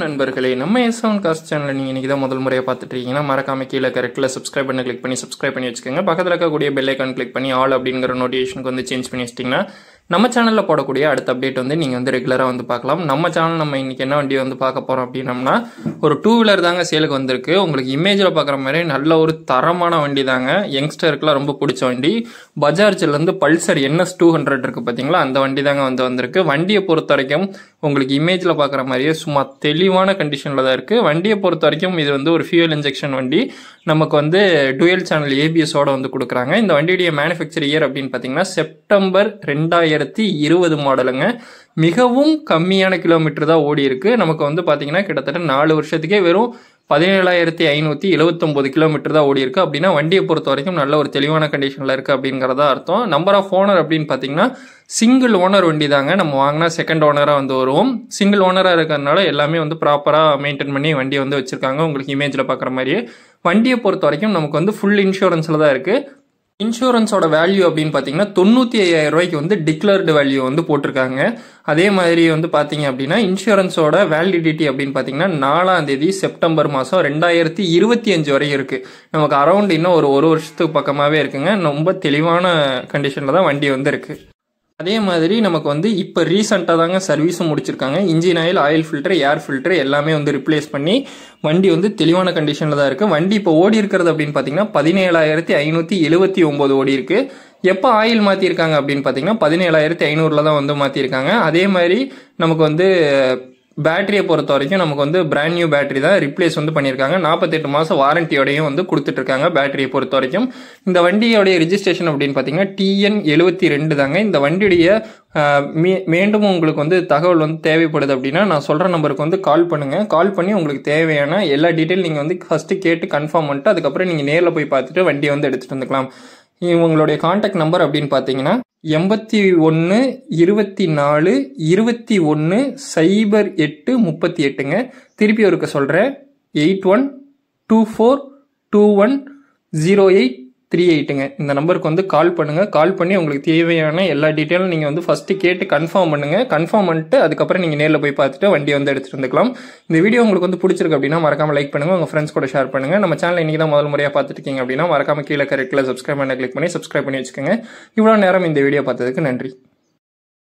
நண்பர்களே நம்ம S cost சேனலில் நீங்கள் இன்றைக்கி தான் முதல் முறையை பார்த்துட்டு இருக்கீங்கன்னா மறக்காம கீழே கரெக்டில் சப்ஸ்கிரைப் பண்ணி கிளிக் பண்ணி சப்ஸ்கிரைப் பண்ணி வச்சுக்கோங்க பக்கத்தில் இருக்கக்கூடிய பெல் ஐக்கான் கிளிக் பண்ணி ஆல் அப்படிங்கிற நோட்டிஃபிகேஷனுக்கு வந்து சேஞ்ச் பண்ணி வச்சிட்டிங்கன்னா நம்ம சேனலில் போடக்கூடிய அடுத்த அப்டேட் வந்து நீங்கள் வந்து ரெகுலராக வந்து பார்க்கலாம் நம்ம சேனல் நம்ம இன்றைக்கி என்ன வண்டி வந்து பார்க்க போகிறோம் அப்படின்னம்னா ஒரு டூ வீலர் தாங்க சேலுக்கு வந்திருக்கு உங்களுக்கு இமேஜில் பார்க்குற மாதிரி நல்ல ஒரு தரமான வண்டி தாங்க யங்ஸ்டருக்குலாம் ரொம்ப பிடிச்ச வண்டி பஜார்ஜிலேருந்து பல்சர் என்எஸ் டூ ஹண்ட்ரட் இருக்குது பார்த்தீங்களா அந்த வண்டி தாங்க வந்து வந்திருக்கு வண்டியை பொறுத்த வரைக்கும் உங்களுக்கு இமேஜில் பார்க்குற மாதிரியே சும்மா தெளிவான கண்டிஷனில் தான் இருக்குது வண்டியை பொறுத்த வரைக்கும் இது வந்து ஒரு ஃபியூல் இன்ஜெக்ஷன் வண்டி நமக்கு வந்து டுயல் சேனல் ஏபிஎஸோட வந்து கொடுக்குறாங்க இந்த வண்டியுடைய மேனுஃபேக்சர் இயர் அப்படின்னு பார்த்தீங்கன்னா செப்டம்பர் ரெண்டாயிரத்தி இருபது மாடலுங்க மிகவும் கம்மியான கிலோமீட்டர் தான் ஓடி இருக்கு நமக்கு வந்து பார்த்தீங்கன்னா கிட்டத்தட்ட நாலு வருஷத்துக்கே வெறும் பதினேழாயிரத்தி ஐநூற்றி எழுபத்தொம்போது கிலோமீட்டர் தான் ஓடி இருக்குது அப்படின்னா வண்டியை பொறுத்த வரைக்கும் நல்ல ஒரு தெளிவான கண்டிஷனில் இருக்குது அப்படிங்கிறதா அர்த்தம் நம்பர் ஆஃப் ஓனர் அப்படின்னு பார்த்தீங்கன்னா சிங்கிள் ஓனர் வண்டி தாங்க நம்ம வாங்கினா செகண்ட் ஓனராக வந்து வருவோம் சிங்கிள் ஓனராக இருக்கிறதுனால எல்லாமே வந்து ப்ராப்பராக மெயின்டைன் பண்ணி வண்டியை வந்து வச்சுருக்காங்க உங்களுக்கு இமேஜில் பார்க்குற மாதிரியே வண்டியை பொறுத்த வரைக்கும் நமக்கு வந்து ஃபுல் இன்சூரன்ஸில் தான் இருக்குது இன்சூரன்ஸோட வேல்யூ அப்படின்னு பார்த்தீங்கன்னா தொண்ணூற்றி ஐயாயிரம் ரூபாய்க்கு வந்து டிக்ளர்டு வேல்யூ வந்து போட்டிருக்காங்க அதே மாதிரி வந்து பார்த்தீங்க அப்படின்னா இன்சூரன்ஸோட வேலிடிட்டி அப்படின்னு பார்த்தீங்கன்னா நாலாம் தேதி செப்டம்பர் மாதம் ரெண்டாயிரத்தி இருபத்தி அஞ்சு வரை இருக்குது நமக்கு அரௌண்ட் இன்னும் ஒரு ஒரு வருஷத்துக்கு பக்கமாகவே இருக்குங்க ரொம்ப தெளிவான கண்டிஷனில் தான் வண்டி வந்து இருக்குது அதே மாதிரி நமக்கு வந்து இப்போ ரீசெண்டாக தாங்க சர்வீஸும் முடிச்சிருக்காங்க engine oil oil filter air filter எல்லாமே வந்து ரிப்ளேஸ் பண்ணி வண்டி வந்து தெளிவான கண்டிஷனில் தான் இருக்குது வண்டி இப்போ ஓடி இருக்கிறது அப்படின்னு பார்த்தீங்கன்னா பதினேழாயிரத்தி ஐநூற்றி எழுபத்தி ஒம்பது ஓடி இருக்குது எப்போ ஆயில் மாற்றிருக்காங்க அப்படின்னு பார்த்தீங்கன்னா பதினேழாயிரத்தி ஐநூறில் தான் வந்து மாற்றிருக்காங்க அதே மாதிரி நமக்கு வந்து பேட்டரியை பொறுத்த வரைக்கும் நமக்கு வந்து பிராண்ட் நியூ பேட்டரி தான் ரிப்ளேஸ் வந்து பண்ணியிருக்காங்க நாற்பத்தெட்டு மாதம் வாரண்டியோடையும் வந்து கொடுத்துட்ருக்காங்க பேட்டரியை பொறுத்த வரைக்கும் இந்த வண்டியோடைய ரிஜிஸ்ட்ரேஷன் அப்படின்னு பார்த்தீங்கன்னா டிஎன் எழுபத்தி ரெண்டு தாங்க இந்த வண்டியுடைய மீ மீண்டும் உங்களுக்கு வந்து தகவல் வந்து தேவைப்படுது அப்படின்னா நான் சொல்கிற நம்பருக்கு வந்து கால் பண்ணுங்கள் கால் பண்ணி உங்களுக்கு தேவையான எல்லா டீட்டெயில் நீங்கள் வந்து ஃபஸ்ட்டு கேட்டு கன்ஃபார்ம் பண்ணிட்டு அதுக்கப்புறம் நீங்கள் நேரில் போய் பார்த்துட்டு வண்டியை வந்து எடுத்துகிட்டு வந்துக்கலாம் இவங்களுடைய காண்டாக்ட் நம்பர் அப்படின்னு பார்த்தீங்கன்னா எண்பத்தி ஒன்று இருபத்தி நாலு இருபத்தி ஒன்று சைபர் எட்டு முப்பத்தி எட்டுங்க திருப்பி ஒருக்க சொல்கிறேன் eight one two four two one zero eight three எயிட்டுங்க இந்த நம்பருக்கு வந்து கால் பண்ணுங்கள் கால் பண்ணி உங்களுக்கு தேவையான எல்லா டீட்டெயிலும் நீங்கள் வந்து ஃபஸ்ட்டு கேட்டு கன்ஃபார்ம் பண்ணுங்கள் கன்ஃபார்ம் பண்ணிட்டு அதுக்கப்புறம் நீங்கள் நேரில் போய் பார்த்துட்டு வண்டி வந்து எடுத்துகிட்டு வந்துக்கலாம் இந்த வீடியோ உங்களுக்கு வந்து பிடிச்சிருக்கு அப்படின்னா மறக்காமல் லைக் பண்ணுங்கள் உங்கள் ஃப்ரெண்ட்ஸ் கூட ஷேர் பண்ணுங்கள் நம்ம சேனல் இன்றைக்கி தான் முதல் முறையாக பார்த்துருக்கீங்க அப்படின்னா மறக்காமல் கீழே கரெக்டில் சப்ஸ்கிரைப் பண்ண கிளிக் பண்ணி சப்ஸ்கிரைப் பண்ணி வச்சுக்கோங்க இவ்வளோ நேரம் இந்த வீடியோ பார்த்ததுக்கு நன்றி